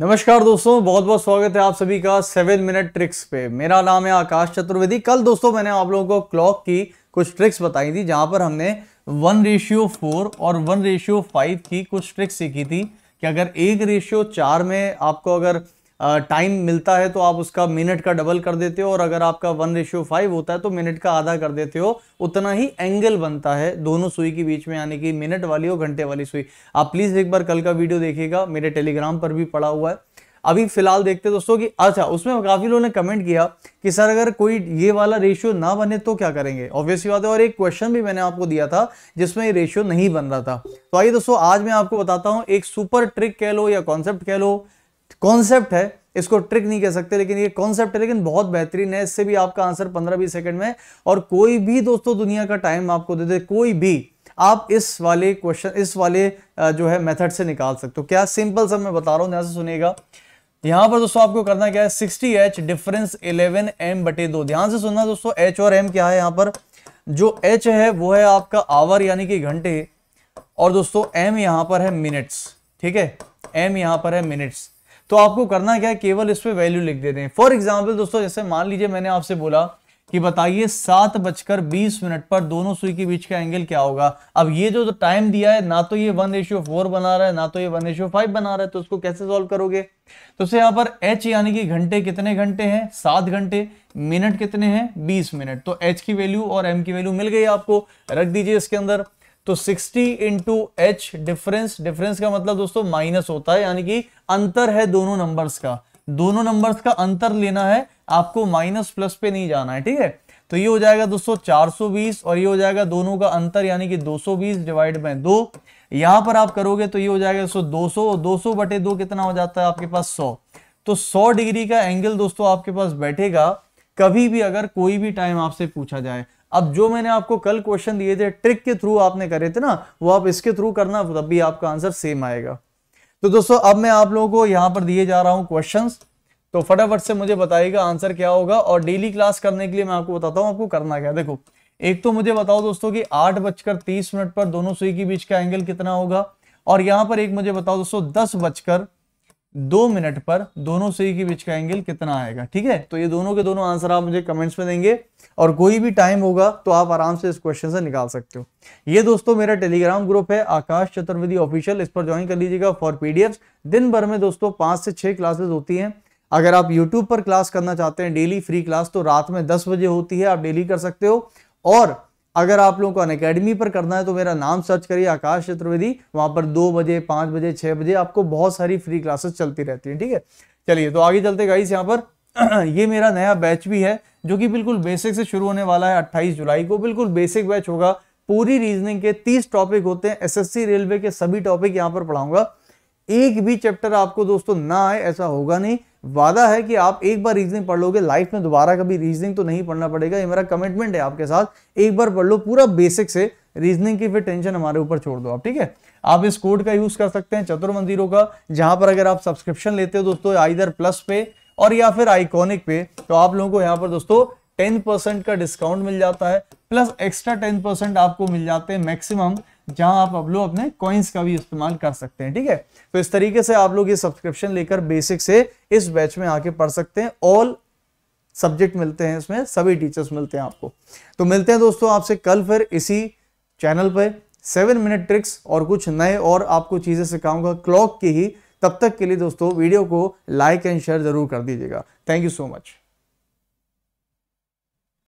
नमस्कार दोस्तों बहुत बहुत स्वागत है आप सभी का सेवन मिनट ट्रिक्स पे मेरा नाम है आकाश चतुर्वेदी कल दोस्तों मैंने आप लोगों को क्लॉक की कुछ ट्रिक्स बताई थी जहां पर हमने वन रेशियो फोर और वन रेशियो फाइव की कुछ ट्रिक्स सीखी थी कि अगर एक रेशियो चार में आपको अगर टाइम मिलता है तो आप उसका मिनट का डबल कर देते हो और अगर आपका वन रेशियो फाइव होता है तो मिनट का आधा कर देते हो उतना ही एंगल बनता है दोनों सुई के बीच में यानी कि मिनट वाली और घंटे वाली सुई आप प्लीज़ एक बार कल का वीडियो देखिएगा मेरे टेलीग्राम पर भी पड़ा हुआ है अभी फिलहाल देखते हैं दोस्तों कि अच्छा उसमें काफ़ी लोगों ने कमेंट किया कि सर अगर कोई ये वाला रेशियो ना बने तो क्या करेंगे ऑब्वियसली बात है और एक क्वेश्चन भी मैंने आपको दिया था जिसमें ये रेशियो नहीं बन रहा था तो आइए दोस्तों आज मैं आपको बताता हूँ एक सुपर ट्रिक कह लो या कॉन्सेप्ट कह लो कॉन्सेप्ट है इसको ट्रिक नहीं कह सकते लेकिन ये कॉन्सेप्ट है लेकिन बहुत बेहतरीन है इससे भी आपका आंसर पंद्रह बीस सेकंड में और कोई भी दोस्तों दुनिया का टाइम आपको दे दे कोई भी आप इस वाले क्वेश्चन इस वाले जो है मेथड से निकाल सकते हो क्या सिंपल सब मैं बता रहा हूं ध्यान से सुनिएगा पर दोस्तों आपको करना क्या है sixty H difference eleven M बटे दो ध्यान से सुनना दोस्तों एच और एम क्या है यहां पर जो एच है वो है आपका आवर यानी कि घंटे और दोस्तों एम यहां पर है मिनट्स ठीक है एम यहां पर है मिनट्स तो आपको करना क्या है केवल इस पर वैल्यू लिख देते हैं फॉर एग्जाम्पल दोस्तों जैसे मान लीजिए मैंने आपसे बोला कि बताइए सात बजकर बीस मिनट पर दोनों सुई के बीच का एंगल क्या होगा अब ये जो टाइम तो दिया है ना तो ये वन रेशियो फोर बना रहा है ना तो ये वन रेशियो फाइव बना रहा है तो उसको कैसे सॉल्व करोगे तो से यहां पर एच यानी कि घंटे कितने घंटे हैं सात घंटे मिनट कितने हैं बीस मिनट तो एच की वैल्यू और एम की वैल्यू मिल गई आपको रख दीजिए इसके अंदर तो 60 इंटू एच डिफरेंस डिफरेंस का मतलब दोस्तों माइनस होता है यानी कि अंतर है दोनों नंबर्स का दोनों नंबर्स का अंतर लेना है आपको माइनस प्लस पे नहीं जाना है ठीक है तो ये हो जाएगा दोस्तों 420 और ये हो जाएगा दोनों का अंतर यानी कि 220 डिवाइड बाय दो यहां पर आप करोगे तो ये हो जाएगा दोस्तों दो सौ दो सौ बटे दो कितना हो जाता है आपके पास सौ तो सौ डिग्री का एंगल दोस्तों आपके पास बैठेगा कभी भी अगर कोई भी टाइम आपसे पूछा जाए अब जो मैंने आपको कल क्वेश्चन दिए थे ट्रिक के थ्रू आपने करे थे ना वो आप इसके थ्रू करना तब भी आपका आंसर सेम आएगा तो दोस्तों अब मैं आप लोगों को यहां पर दिए जा रहा हूं क्वेश्चन तो फटाफट से मुझे बताइएगा आंसर क्या होगा और डेली क्लास करने के लिए मैं आपको बताता हूँ आपको करना क्या देखो एक तो मुझे बताओ दोस्तों कि आठ बजकर तीस मिनट पर दोनों सुई के बीच का एंगल कितना होगा और यहाँ पर एक मुझे बताओ दोस्तों दस बजकर दो मिनट पर दोनों सही के बीच का एंगल कितना आएगा ठीक है तो ये दोनों के दोनों आंसर आप मुझे कमेंट्स में देंगे और कोई भी टाइम होगा तो आप आराम से इस क्वेश्चन से निकाल सकते हो ये दोस्तों मेरा टेलीग्राम ग्रुप है आकाश चतुर्वेदी ऑफिशियल इस पर ज्वाइन कर लीजिएगा फॉर पीडीएफ दिन भर में दोस्तों पांच से छह क्लासेस होती है अगर आप यूट्यूब पर क्लास करना चाहते हैं डेली फ्री क्लास तो रात में दस बजे होती है आप डेली कर सकते हो और अगर आप लोगों को अन अकेडमी पर करना है तो मेरा नाम सर्च करिए आकाश चतुर्वेदी वहां पर दो बजे पांच बजे छह बजे आपको बहुत सारी फ्री क्लासेस चलती रहती हैं ठीक है चलिए तो आगे चलते गाइस यहाँ पर ये मेरा नया बैच भी है जो कि बिल्कुल बेसिक से शुरू होने वाला है अट्ठाईस जुलाई को बिल्कुल बेसिक बैच होगा पूरी रीजनिंग के तीस टॉपिक होते हैं एस रेलवे के सभी टॉपिक यहाँ पर पढ़ाऊंगा एक भी चैप्टर आपको दोस्तों ना आए ऐसा होगा नहीं वादा है कि आप एक बार रीजनिंग पढ़ लोगे लाइफ में दोबारा कभी रीजनिंग तो नहीं पढ़ना पड़ेगा ये मेरा कमिटमेंट है आपके साथ एक बार पढ़ लो पूरा बेसिक से रीजनिंग की फिर टेंशन हमारे ऊपर छोड़ दो आप ठीक है आप इस कोड का यूज कर सकते हैं चतुर मंदिरों का जहां पर अगर आप सब्सक्रिप्शन लेते हो दोस्तों आइधर प्लस पे और या फिर आइकॉनिक पे तो आप लोगों को यहाँ पर दोस्तों टेन परसेंट का डिस्काउंट मिल जाता है प्लस एक्स्ट्रा टेन परसेंट आपको मिल जाते हैं मैक्सिमम जहां आप अब लोग अपने कॉइन्स का भी इस्तेमाल कर सकते हैं ठीक है तो इस तरीके से आप लोग ये सब्सक्रिप्शन लेकर बेसिक से इस बैच में आके पढ़ सकते हैं ऑल सब्जेक्ट मिलते हैं इसमें सभी टीचर्स मिलते हैं आपको तो मिलते हैं दोस्तों आपसे कल फिर इसी चैनल पर सेवन मिनट ट्रिक्स और कुछ नए और आपको चीजें सिखाऊंगा क्लॉक की ही तब तक के लिए दोस्तों वीडियो को लाइक एंड शेयर जरूर कर दीजिएगा थैंक यू सो मच